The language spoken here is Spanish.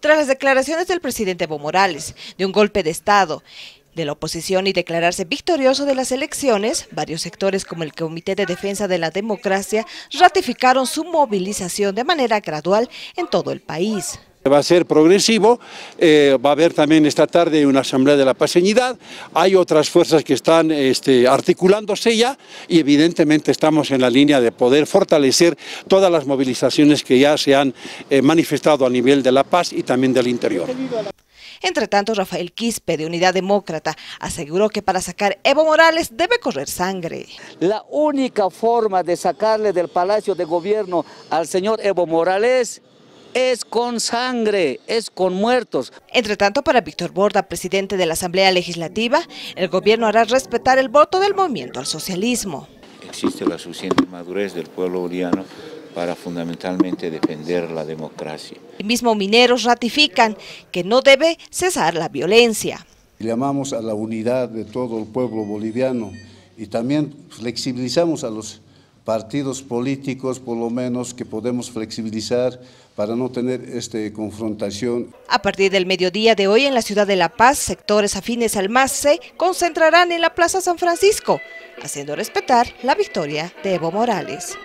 Tras las declaraciones del presidente Evo Morales de un golpe de Estado, de la oposición y declararse victorioso de las elecciones, varios sectores como el Comité de Defensa de la Democracia ratificaron su movilización de manera gradual en todo el país. Va a ser progresivo, eh, va a haber también esta tarde una asamblea de la paseñidad, hay otras fuerzas que están este, articulándose ya y evidentemente estamos en la línea de poder fortalecer todas las movilizaciones que ya se han eh, manifestado a nivel de la paz y también del interior. Entre tanto, Rafael Quispe, de Unidad Demócrata, aseguró que para sacar Evo Morales debe correr sangre. La única forma de sacarle del Palacio de Gobierno al señor Evo Morales es con sangre, es con muertos. Entre tanto, para Víctor Borda, presidente de la Asamblea Legislativa, el gobierno hará respetar el voto del movimiento al socialismo. Existe la suficiente madurez del pueblo boliviano para fundamentalmente defender la democracia. el mismo mineros ratifican que no debe cesar la violencia. Llamamos a la unidad de todo el pueblo boliviano y también flexibilizamos a los partidos políticos, por lo menos, que podemos flexibilizar para no tener esta confrontación. A partir del mediodía de hoy en la ciudad de La Paz, sectores afines al MAS se concentrarán en la Plaza San Francisco, haciendo respetar la victoria de Evo Morales.